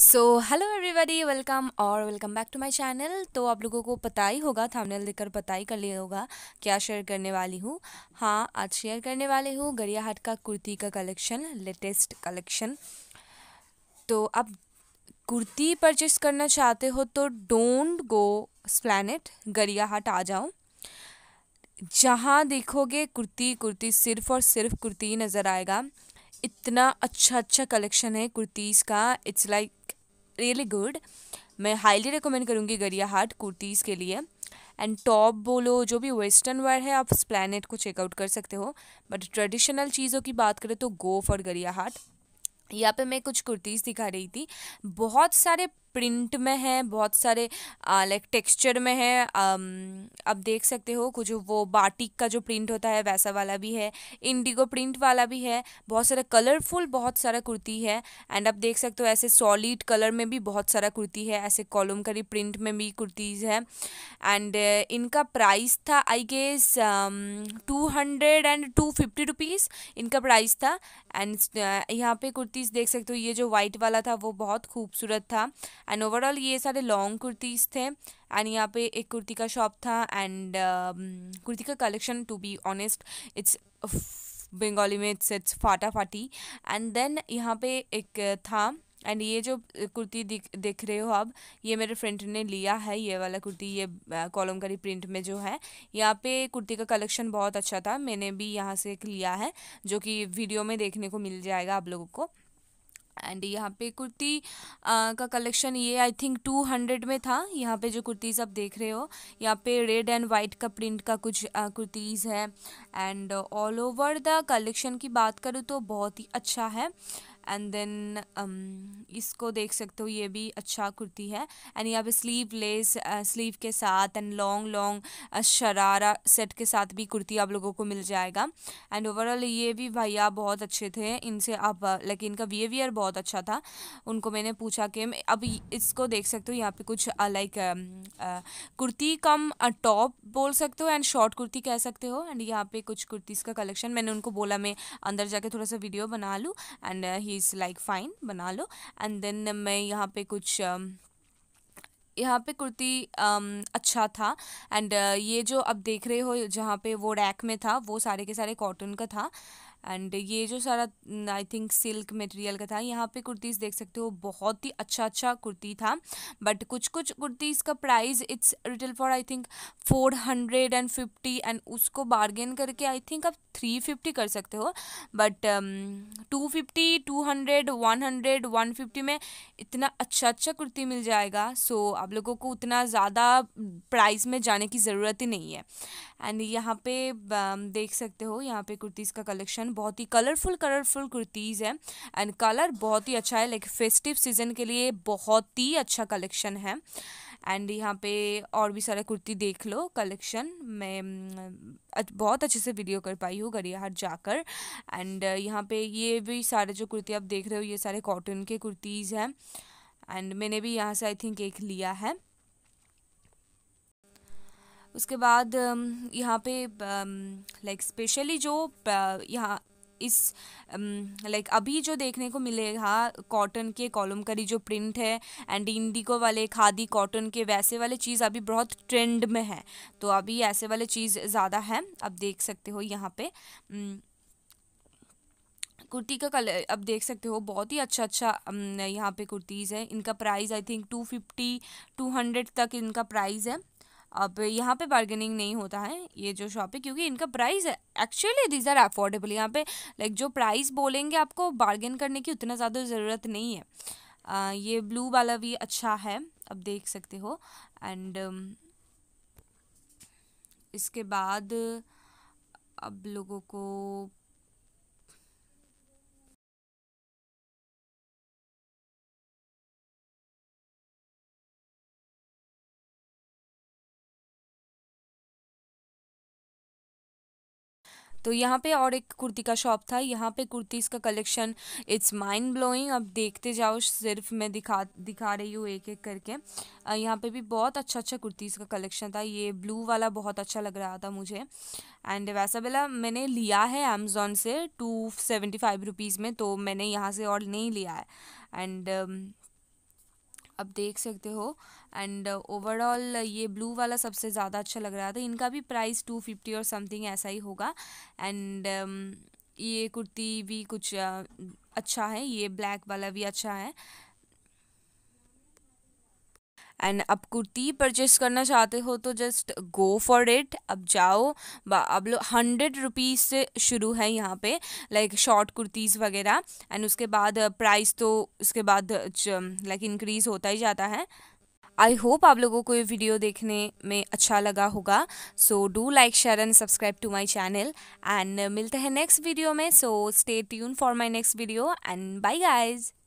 सो hello everybody welcome और welcome back to my channel तो आप लोगों को पता ही होगा थंबनेल देखकर पता ही कर लिया होगा क्या शेयर करने वाली हूँ हाँ आज शेयर करने वाले हूँ गरिया हाट का कुर्ती का कलेक्शन लेटेस्ट कलेक्शन तो आप कुर्ती परचेस करना चाहते हो तो डोंट गो स्प्लैनेट गरिया हाट आ जाओ जहाँ देखोगे कुर्ती कुर्ती सिर्फ और सिर्फ कुर्ती नज़र आएगा इतना अच्छा अच्छा कलेक्शन है कुर्तीज़ का it's like like really good मैं हाईली रिकमेंड करूँगी गरिया हाट कुर्तीज़ के लिए एंड टॉप बोलो जो भी वेस्टर्न वेयर है आप स्प्लैनेट को चेकआउट कर सकते हो बट ट्रेडिशनल चीज़ों की बात करें तो गो फॉर गरिया हाट यहाँ पे मैं कुछ कुर्तीज़ दिखा रही थी बहुत सारे प्रिंट में है बहुत सारे लाइक टेक्सचर में है अब देख सकते हो कुछ वो बाटिक का जो प्रिंट होता है वैसा वाला भी है इंडिगो प्रिंट वाला भी है बहुत सारा कलरफुल बहुत सारा कुर्ती है एंड आप देख सकते हो ऐसे सॉलिड कलर में भी बहुत सारा कुर्ती है ऐसे कॉलम करी प्रिंट में भी कुर्तीज़ है एंड uh, इनका प्राइस था I guess two hundred and two fifty rupees इनका प्राइस था एंड uh, यहाँ पे कुर्तीज़ देख सकते हो ये जो वाइट वाला था वो बहुत खूबसूरत था एंड ओवरऑल ये सारे लॉन्ग कुर्तीज़ थे एंड यहाँ पे एक कुर्ती का शॉप था एंड um, कुर्ती का collection to be honest it's Bengali में इट्स इट्स फाटा फाटी एंड देन यहाँ पे एक था एंड ये जो कुर्ती दिख देख रहे हो आप ये मेरे फ्रेंड ने लिया है ये वाला कुर्ती ये कॉलमकारी प्रिंट में जो है यहाँ पे कुर्ती का कलेक्शन बहुत अच्छा था मैंने भी यहाँ से एक लिया है जो कि वीडियो में देखने को मिल जाएगा आप लोगों को एंड यहाँ पे कुर्ती का कलेक्शन ये आई थिंक टू हंड्रेड में था यहाँ पे जो कुर्तीज़ आप देख रहे हो यहाँ पे रेड एंड वाइट का प्रिंट का कुछ कुर्तीज़ है and all over the collection की बात करूँ तो बहुत ही अच्छा है एंड देन um, इसको देख सकते हो ये भी अच्छा कुर्ती है एंड यहाँ पे स्लीव लेस स्लीव के साथ and long long sharara set के साथ भी कुर्ती आप लोगों को मिल जाएगा एंड ओवरऑल ये भी भैया बहुत अच्छे थे इनसे आप लाइक इनका बिहेवियर बहुत अच्छा था उनको मैंने पूछा कि अब इसको देख सकते हो यहाँ पे कुछ लाइक कुर्ती कम टॉप बोल सकते हो एंड शॉर्ट कुर्ती कह सकते हो एंड यहाँ पे कुछ कुर्तीज़ का कलेक्शन मैंने उनको बोला मैं अंदर जाके थोड़ा सा वीडियो बना लूँ and he he is like fine बना लो एंड देन मैं यहाँ पे कुछ यहाँ पे कुर्ती um, अच्छा था एंड uh, ये जो अब देख रहे हो जहाँ पे वो रैक में था वो सारे के सारे कॉटन का था एंड ये जो सारा आई थिंक सिल्क मटेरियल का था यहाँ पे कुर्तीज़ देख सकते हो बहुत ही अच्छा अच्छा कुर्ती था बट कुछ कुछ कुर्तीज़ का price it's retail for I think four hundred and fifty and उसको बार्गेन करके आई थिंक आप थ्री फिफ्टी कर सकते हो but two fifty two hundred one hundred one fifty में इतना अच्छा अच्छा कुर्ती मिल जाएगा सो so, आप लोगों को उतना ज़्यादा प्राइस में जाने की ज़रूरत ही नहीं है एंड यहाँ पे um, देख सकते हो यहाँ पे कुर्तीज़ का कलेक्शन बहुत ही कलरफुल कलरफुल कुर्तीज़ है एंड कलर बहुत ही अच्छा है लाइक फेस्टिव सीजन के लिए बहुत ही अच्छा कलेक्शन है एंड यहाँ पे और भी सारा कुर्ती देख लो कलेक्शन मैं um, बहुत अच्छे से वीडियो कर पाई हूँ गरियाहट जाकर एंड यहाँ पे ये भी सारे जो कुर्ती आप देख रहे हो ये सारे कॉटन के कुर्तीज़ हैं एंड मैंने भी यहाँ से आई थिंक एक लिया है उसके बाद यहाँ पे लाइक स्पेशली जो यहाँ इस लाइक अभी जो देखने को मिलेगा हाँ, कॉटन के कॉलम करी जो प्रिंट है एंड इंडिगो वाले खादी कॉटन के वैसे वाले चीज़ अभी बहुत ट्रेंड में है तो अभी ऐसे वाले चीज़ ज़्यादा है अब देख सकते हो यहाँ पे कुर्ती का कलर अब देख सकते हो बहुत ही अच्छा अच्छा यहाँ पे कुर्तीज़ है इनका price I think two fifty two hundred तक इनका प्राइस है अब यहाँ पे बार्गेनिंग नहीं होता है ये जो शॉप है क्योंकि इनका price actually these are affordable यहाँ पे लाइक जो प्राइस बोलेंगे आपको बार्गेन करने की उतना ज़्यादा ज़रूरत नहीं है आ, ये ब्लू वाला भी अच्छा है अब देख सकते हो एंड um, इसके बाद अब लोगों को तो यहाँ पे और एक कुर्ती का शॉप था यहाँ पे कुर्तीज़ का कलेक्शन इट्स माइंड ब्लोइंग अब देखते जाओ सिर्फ मैं दिखा दिखा रही हूँ एक एक करके यहाँ पे भी बहुत अच्छा अच्छा कुर्तीज़ का कलेक्शन था ये ब्लू वाला बहुत अच्छा लग रहा था मुझे एंड वैसा बेला मैंने लिया है अमेज़ोन से टू सेवेंटी फाइव रुपीज़ में तो मैंने यहाँ से और नहीं लिया है एंड आप देख सकते हो एंड ओवरऑल uh, uh, ये ब्लू वाला सबसे ज़्यादा अच्छा लग रहा था इनका भी प्राइस टू फिफ्टी और समथिंग ऐसा ही होगा एंड um, ये कुर्ती भी कुछ uh, अच्छा है ये ब्लैक वाला भी अच्छा है एंड आप कुर्ती परचेस करना चाहते हो तो जस्ट गो फॉर इट अब जाओ अब लोग हंड्रेड रुपीज़ से शुरू है यहाँ पे लाइक शॉर्ट कुर्तीज़ वगैरह एंड उसके बाद प्राइस uh, तो उसके बाद लाइक uh, इंक्रीज़ होता ही जाता है आई होप आप लोगों को ये वीडियो देखने में अच्छा लगा होगा so do like share and subscribe to my channel and मिलते हैं नेक्स्ट वीडियो में so stay tune for my next video and bye guys